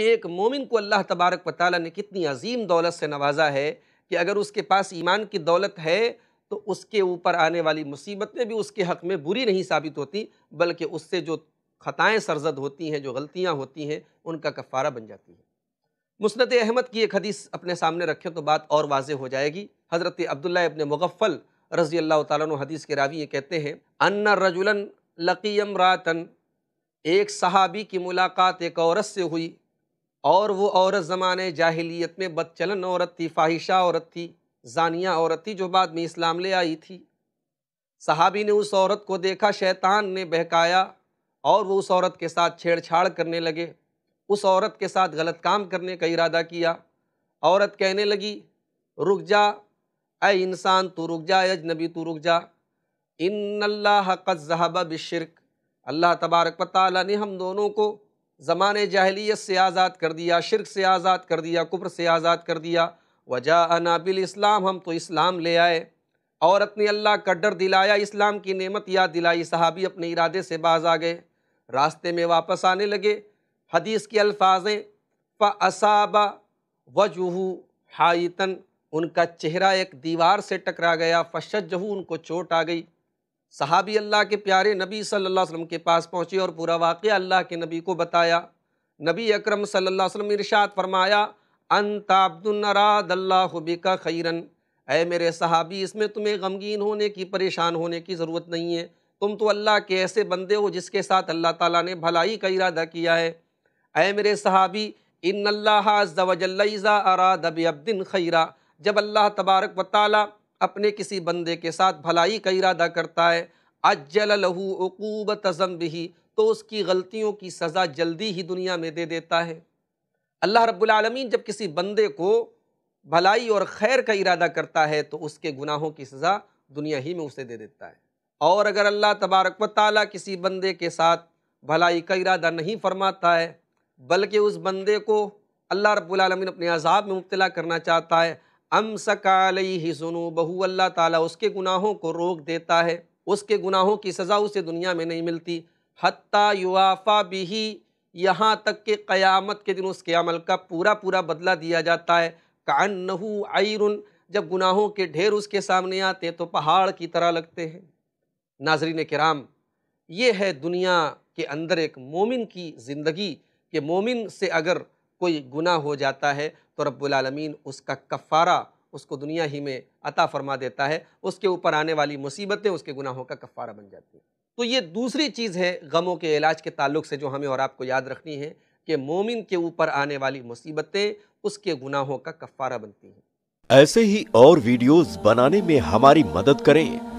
कि एक मोमिन को अल्लाह तबारक वाली ने कितनी अजीम दौलत से नवाजा है कि अगर उसके पास ईमान की दौलत है तो उसके ऊपर आने वाली मुसीबतें भी उसके हक़ में बुरी नहीं साबित होती बल्कि उससे जो ख़ताएँ सरजद होती हैं जो गलतियाँ होती हैं उनका कफ़ारा बन जाती है मुस्त अहमद की एक हदीस अपने सामने रखें तो बात और वाज हो जाएगी हज़रत अब्दुल्ला अपने मुगफ़ल रज़ी अल्लाह तदीस के रावी ये कहते हैं अन रजुलन लकीम रातन एक सहाबी की मुलाकात एक औरत से हुई और वो औरत ज़माने जाहिलियत में बदचलन औरत थी फाहिशा औरत थी जानिया औरत थी जो बाद में इस्लाम ले आई थी सहाबी ने उस औरत को देखा शैतान ने बहकाया और वो उस औरत के साथ छेड़छाड़ करने लगे उस औरत के साथ गलत काम करने का इरादा किया औरत कहने लगी रुक जा ऐ इंसान तू रुक जा अजनबी तू रुक जा इन अल्लाह कज़हबा बिशरक अल्लाह तबारक वाली ने हम दोनों को ज़मान जाहलीत से आज़ाद कर दिया शिरक से आज़ाद कर दिया कुब्र से आज़ाद कर दिया वजा अनाबिल इस्लाम हम तो इस्लाम ले आए औरत ने अल्लाह का डर दिलाया इस्लाम की नेमत याद दिलाई सहाबी अपने इरादे से बाज आ गए रास्ते में वापस आने लगे हदीस के अल्फाजें फ़साबा वजहू हाइतन उनका चेहरा एक दीवार से टकरा गया जहू उनको चोट आ गई सहाबी अल्लाह के प्यारे नबी सल्लल्लाहु अलैहि वसल्लम के पास पहुँचे और पूरा वाक़ अल्लाह के नबी को बताया नबी अकरम सल्लल्लाहु अलैहि वसल्लम इरशाद फरमाया का खैरन अय मेरे सहाबी इसमें तुम्हें गमगीन होने की परेशान होने की ज़रूरत नहीं है तुम तो अल्लाह के ऐसे बंदे हो जिसके साथ अल्लाह ताला ने भलाई का इरादा किया है अय मेरे सहाबी इन अल्लाह जवजल्लाजा अरादब अब्दिन खैरा जब अल्लाह तबारक व ताली अपने किसी बंदे के साथ भलाई का इरादा करता है अज्जल लहू अकूब तजम भी तो उसकी गलतियों की सज़ा जल्दी ही दुनिया में दे देता है अल्लाह रब्लमीन जब किसी बंदे को भलाई और खैर का इरादा करता है तो उसके गुनाहों की सज़ा दुनिया ही में उसे दे देता है और अगर अल्लाह तबारक व किसी बंदे के साथ भलाई का इरादा नहीं फरमाता है बल्कि उस बंदे को अल्लाह रब्बुल अपने अजाब में मुब्तला करना चाहता है अम ही सुनू बहू अल्लाह ताला उसके गुनाहों को रोक देता है उसके गुनाहों की सज़ा उसे दुनिया में नहीं मिलती हती युवाफा ही यहाँ तक के क़यामत के दिन उसके अमल का पूरा पूरा बदला दिया जाता है कान नहू आयरन जब गुनाहों के ढेर उसके सामने आते तो पहाड़ की तरह लगते हैं नाजरीन कराम ये है दुनिया के अंदर एक मोमिन की ज़िंदगी कि मोमिन से अगर कोई गुना हो जाता है तो रब्बुलमीन उसका कफ़ारा उसको दुनिया ही में अता फरमा देता है उसके ऊपर आने वाली मुसीबतें उसके गुनाहों का कफ़ारा बन जाती हैं तो ये दूसरी चीज़ है गमों के इलाज के ताल्लुक से जो हमें और आपको याद रखनी है कि मोमिन के ऊपर आने वाली मुसीबतें उसके गुनाहों का कफ़ारा बनती हैं ऐसे ही और वीडियोस बनाने में हमारी मदद करें